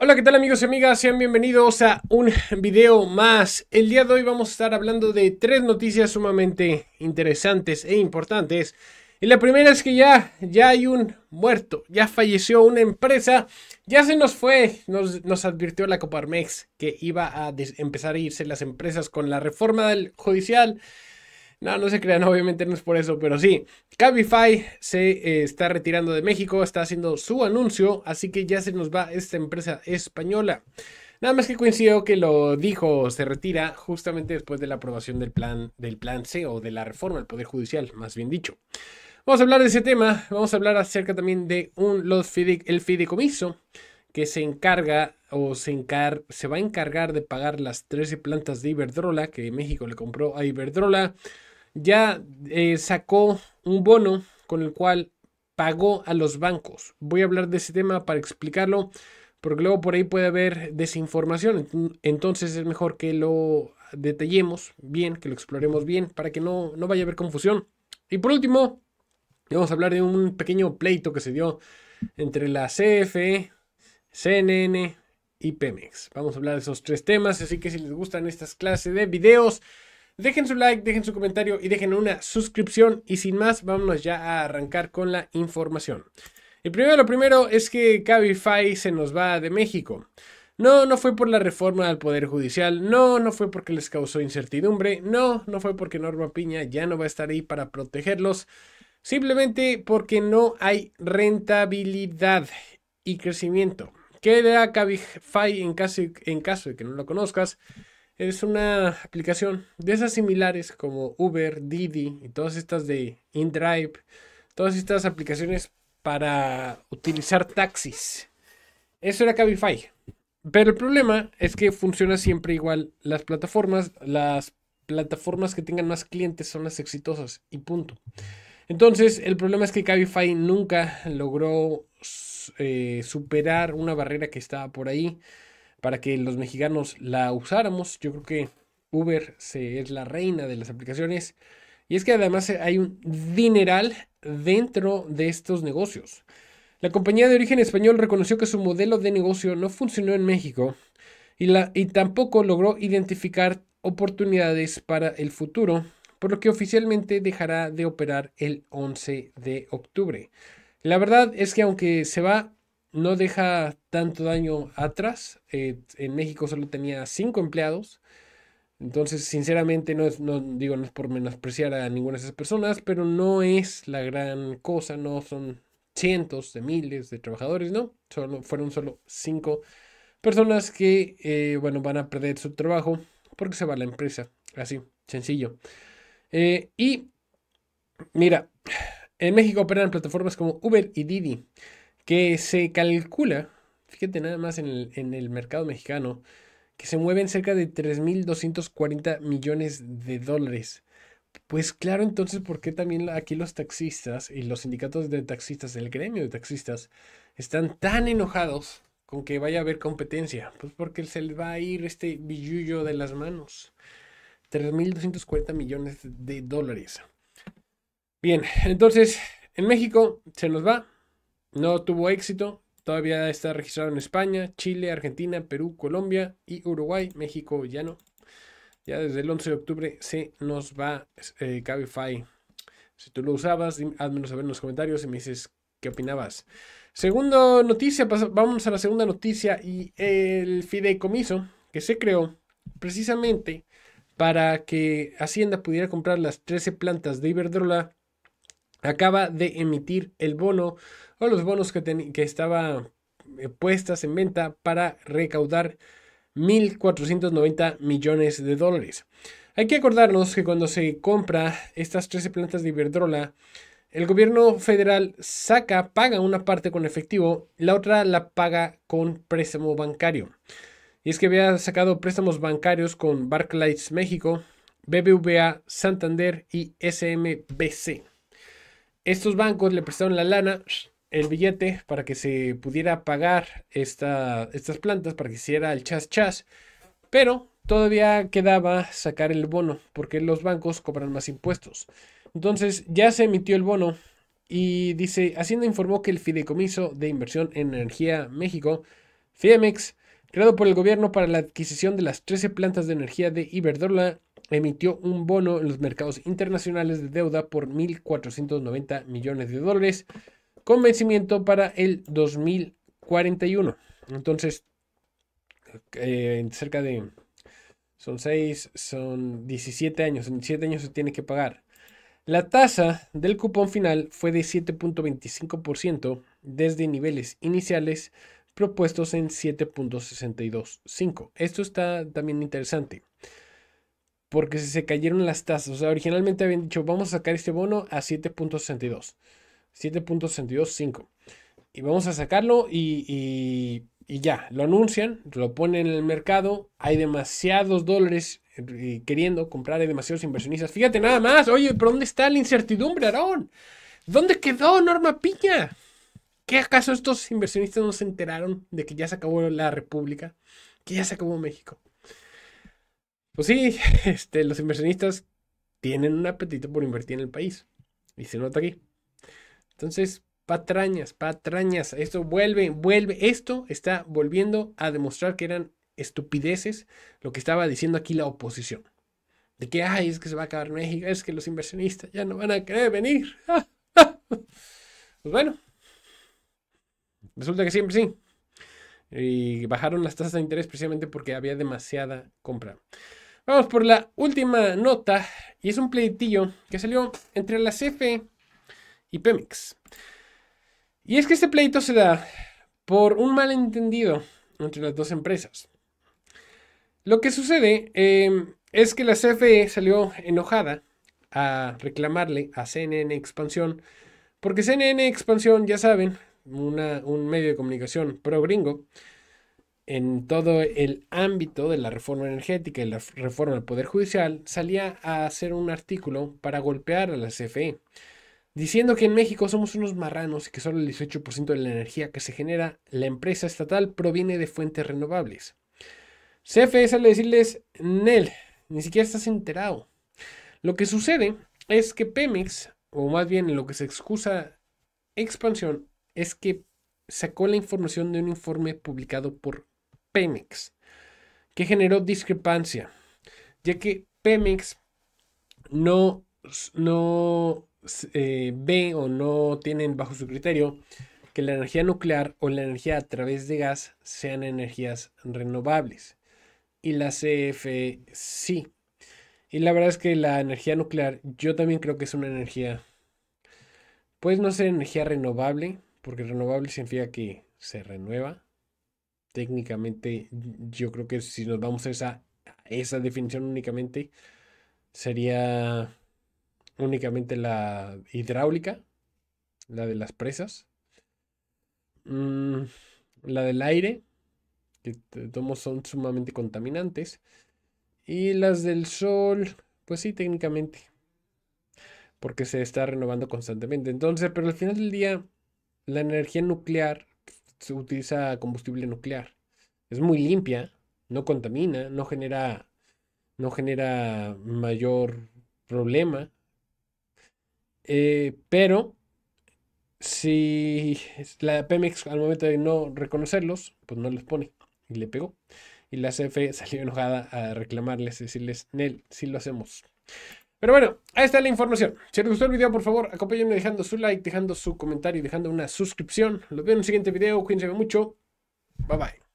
Hola, ¿qué tal amigos y amigas? Sean bienvenidos a un video más. El día de hoy vamos a estar hablando de tres noticias sumamente interesantes e importantes. Y la primera es que ya, ya hay un muerto, ya falleció una empresa, ya se nos fue, nos, nos advirtió la Coparmex que iba a empezar a irse las empresas con la reforma del judicial. No, no se crean, obviamente no es por eso, pero sí. Cabify se eh, está retirando de México, está haciendo su anuncio, así que ya se nos va esta empresa española. Nada más que coincido que lo dijo, se retira justamente después de la aprobación del plan, del plan C o de la reforma al Poder Judicial, más bien dicho. Vamos a hablar de ese tema, vamos a hablar acerca también de un, los el fideicomiso que se encarga o se, encar se va a encargar de pagar las 13 plantas de Iberdrola que México le compró a Iberdrola ya eh, sacó un bono con el cual pagó a los bancos. Voy a hablar de ese tema para explicarlo, porque luego por ahí puede haber desinformación. Entonces es mejor que lo detallemos bien, que lo exploremos bien, para que no, no vaya a haber confusión. Y por último, vamos a hablar de un pequeño pleito que se dio entre la CFE, CNN y Pemex. Vamos a hablar de esos tres temas, así que si les gustan estas clases de videos, Dejen su like, dejen su comentario y dejen una suscripción. Y sin más, vámonos ya a arrancar con la información. El primero, lo primero es que Cabify se nos va de México. No, no fue por la reforma al Poder Judicial, no, no fue porque les causó incertidumbre, no, no fue porque Norma Piña ya no va a estar ahí para protegerlos, simplemente porque no hay rentabilidad y crecimiento. ¿Qué da Cabify en caso, en caso de que no lo conozcas? es una aplicación de esas similares como Uber, Didi y todas estas de InDrive, todas estas aplicaciones para utilizar taxis. Eso era Cabify. Pero el problema es que funciona siempre igual. Las plataformas, las plataformas que tengan más clientes son las exitosas y punto. Entonces, el problema es que Cabify nunca logró eh, superar una barrera que estaba por ahí para que los mexicanos la usáramos. Yo creo que Uber se, es la reina de las aplicaciones. Y es que además hay un dineral dentro de estos negocios. La compañía de origen español reconoció que su modelo de negocio no funcionó en México y, la, y tampoco logró identificar oportunidades para el futuro, por lo que oficialmente dejará de operar el 11 de octubre. La verdad es que aunque se va no deja tanto daño atrás. Eh, en México solo tenía cinco empleados. Entonces, sinceramente, no es, digo, no es por menospreciar a ninguna de esas personas, pero no es la gran cosa, no son cientos de miles de trabajadores, ¿no? fueron solo cinco personas que, eh, bueno, van a perder su trabajo porque se va la empresa. Así, sencillo. Eh, y, mira, en México operan plataformas como Uber y Didi que se calcula, fíjate nada más en el, mercado mexicano, que se mueven cerca de 3.240 millones de dólares. Pues claro, entonces, ¿por qué también aquí los taxistas y los sindicatos de taxistas, el gremio de taxistas, están tan enojados con que vaya a haber competencia? Pues porque se les va a ir este billullo de las manos. 3.240 millones de dólares. Bien, entonces, en México se nos va no tuvo éxito. Todavía está registrado en España, Chile, Argentina, Perú, Colombia y Uruguay. México ya no. Ya desde el 11 de octubre se nos va eh, Cabify. Si tú lo usabas, házmelo saber en los comentarios y me dices qué opinabas. Segunda noticia, vamos a la segunda noticia y el fideicomiso que se creó precisamente para que Hacienda pudiera comprar las 13 plantas de Iberdrola acaba de emitir el bono o los bonos que, que estaba eh, puestas en venta para recaudar 1.490 millones de dólares. Hay que acordarnos que cuando se compra estas 13 plantas de Iberdrola, el gobierno federal saca, paga una parte con efectivo, la otra la paga con préstamo bancario. Y es que había sacado préstamos bancarios con Barclays México, BBVA, Santander y SMBC estos bancos le prestaron la lana, el billete, para que se pudiera pagar estas plantas, para que hiciera el chas chas. Pero todavía quedaba sacar el bono, porque los bancos cobran más impuestos. Entonces ya se emitió el bono y dice, Hacienda informó que el Fideicomiso de Inversión en Energía México, FIEMEX, creado por el gobierno para la adquisición de las 13 plantas de energía de Iberdrola, emitió un bono en los mercados internacionales de deuda por 1.490 millones de dólares con vencimiento para el 2041. Entonces, eh, cerca de... Son seis, son 17 años. En 7 años se tiene que pagar. La tasa del cupón final fue de 7.25% desde niveles iniciales propuestos en 7.625. Esto está también interesante porque se cayeron las tasas. O sea, originalmente habían dicho, vamos a sacar este bono a 7.62. 7.625. Y vamos a sacarlo y, ya, lo anuncian, lo ponen en el mercado, hay demasiados dólares eh, queriendo comprar, hay demasiados inversionistas. Fíjate nada más, oye, pero ¿dónde está la incertidumbre, Aarón? ¿Dónde quedó Norma Piña? ¿Qué acaso estos inversionistas no se enteraron de que ya se acabó la República? Que ya se acabó México. Pues sí, este, los inversionistas tienen un apetito por invertir en el país. Y se nota aquí. Entonces, patrañas, patrañas. Esto vuelve, vuelve. Esto está volviendo a demostrar que eran estupideces lo que estaba diciendo aquí la oposición. De que, ay, es que se va a acabar México, es que los inversionistas ya no van a querer venir. pues bueno, resulta que siempre sí. Y bajaron las tasas de interés precisamente porque había demasiada compra. Vamos por la última nota y es un pleitillo que salió entre la CFE y Pemex. Y es que este pleito se da por un malentendido entre las dos empresas. Lo que sucede em, es que la CFE salió enojada a reclamarle a CNN Expansión, porque CNN Expansión, ya saben, un medio de comunicación pro gringo, en todo el ámbito de la reforma energética y la reforma del Poder Judicial, salía a hacer un artículo para golpear a la CFE, diciendo que en México somos unos marranos y que solo el 18% de la energía que se genera la empresa estatal proviene de fuentes renovables. CFE sale a decirles, Nel, ni siquiera estás enterado. Lo que sucede es que Pemex, o más bien lo que se excusa expansión, es que sacó la información de un informe publicado por Pemex, que generó discrepancia, ya que Pemex no, no eh, ve o no tienen bajo su criterio que la energía nuclear o la energía a través de gas sean energías renovables. Y la CF sí. Y la verdad es que la energía nuclear yo también creo que es una energía, pues no ser energía renovable, porque renovable significa que se renueva, técnicamente, yo creo que si nos vamos a esa, definición únicamente, sería únicamente la hidráulica, la de las presas, mm, la del aire, que todos son sumamente contaminantes, y las del sol, pues sí, técnicamente, porque se está renovando constantemente. Entonces, pero al final del día, la energía nuclear se utiliza combustible nuclear. Es muy limpia, no contamina, no genera, no genera mayor problema. Eh, pero si la Pemex al momento de no reconocerlos, pues no les pone y le pegó. Y la CFE salió enojada a reclamarles y decirles, Nel, sí lo hacemos. Pero bueno, ahí está la información. Si les gustó el video, por favor, acompáñenme dejando su like, dejando su comentario y dejando una suscripción. Los veo en un siguiente video. Cuídense mucho. Bye bye.